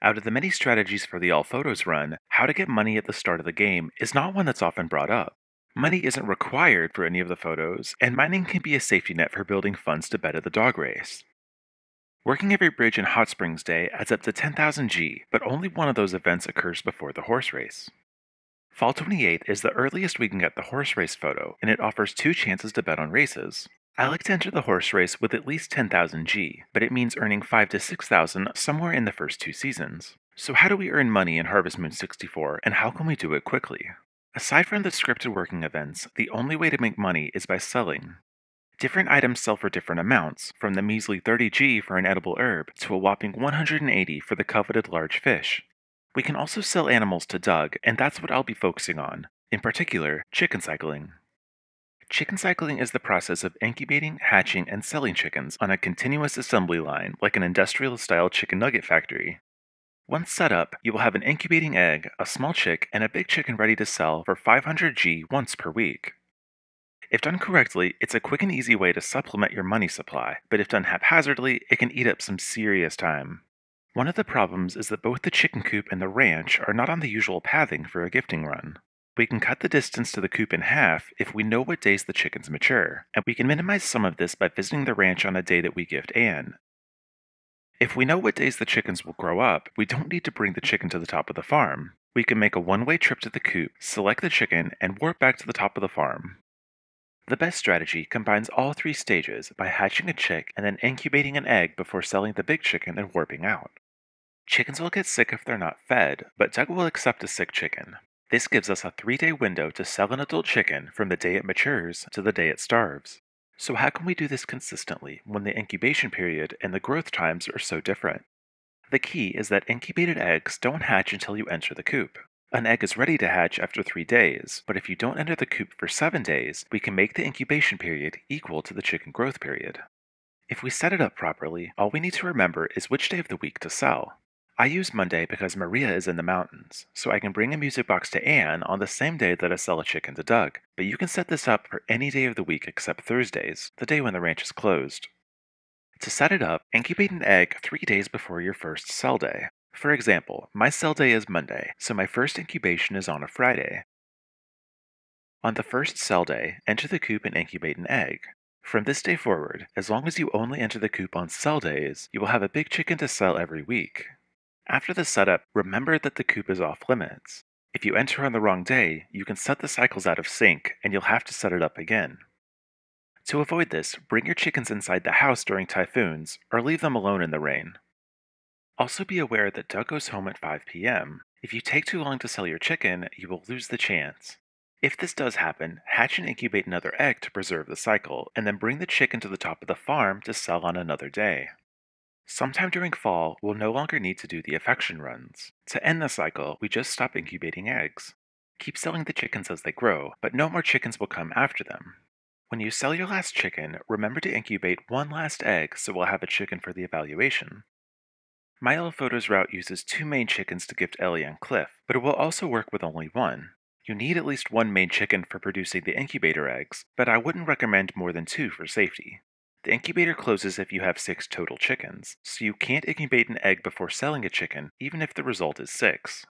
Out of the many strategies for the All Photos run, how to get money at the start of the game is not one that's often brought up. Money isn't required for any of the photos, and mining can be a safety net for building funds to at the dog race. Working every bridge in Hot Springs Day adds up to 10,000 G, but only one of those events occurs before the horse race. Fall 28 is the earliest we can get the horse race photo, and it offers two chances to bet on races. I like to enter the horse race with at least 10,000 G, but it means earning 5 to 6,000 somewhere in the first two seasons. So how do we earn money in Harvest Moon 64 and how can we do it quickly? Aside from the scripted working events, the only way to make money is by selling. Different items sell for different amounts, from the measly 30G for an edible herb to a whopping 180 for the coveted large fish. We can also sell animals to Doug, and that's what I'll be focusing on, in particular, chicken cycling. Chicken cycling is the process of incubating, hatching, and selling chickens on a continuous assembly line like an industrial style chicken nugget factory. Once set up, you will have an incubating egg, a small chick, and a big chicken ready to sell for 500G once per week. If done correctly, it's a quick and easy way to supplement your money supply, but if done haphazardly, it can eat up some serious time. One of the problems is that both the chicken coop and the ranch are not on the usual pathing for a gifting run. We can cut the distance to the coop in half if we know what days the chickens mature, and we can minimize some of this by visiting the ranch on a day that we gift Anne. If we know what days the chickens will grow up, we don't need to bring the chicken to the top of the farm. We can make a one way trip to the coop, select the chicken, and warp back to the top of the farm. The best strategy combines all three stages by hatching a chick and then incubating an egg before selling the big chicken and warping out. Chickens will get sick if they're not fed, but Doug will accept a sick chicken. This gives us a three-day window to sell an adult chicken from the day it matures to the day it starves. So how can we do this consistently when the incubation period and the growth times are so different? The key is that incubated eggs don't hatch until you enter the coop. An egg is ready to hatch after three days, but if you don't enter the coop for seven days, we can make the incubation period equal to the chicken growth period. If we set it up properly, all we need to remember is which day of the week to sell. I use Monday because Maria is in the mountains, so I can bring a music box to Anne on the same day that I sell a chicken to Doug. But you can set this up for any day of the week except Thursdays, the day when the ranch is closed. To set it up, incubate an egg three days before your first sell day. For example, my sell day is Monday, so my first incubation is on a Friday. On the first sell day, enter the coop and incubate an egg. From this day forward, as long as you only enter the coop on sell days, you will have a big chicken to sell every week. After the setup, remember that the coop is off limits. If you enter on the wrong day, you can set the cycles out of sync and you'll have to set it up again. To avoid this, bring your chickens inside the house during typhoons or leave them alone in the rain. Also be aware that Doug goes home at 5 p.m. If you take too long to sell your chicken, you will lose the chance. If this does happen, hatch and incubate another egg to preserve the cycle, and then bring the chicken to the top of the farm to sell on another day. Sometime during fall, we'll no longer need to do the affection runs. To end the cycle, we just stop incubating eggs. Keep selling the chickens as they grow, but no more chickens will come after them. When you sell your last chicken, remember to incubate one last egg so we'll have a chicken for the evaluation. My Photos route uses two main chickens to gift Ellie and Cliff, but it will also work with only one. You need at least one main chicken for producing the incubator eggs, but I wouldn't recommend more than two for safety. The incubator closes if you have six total chickens, so you can't incubate an egg before selling a chicken, even if the result is six.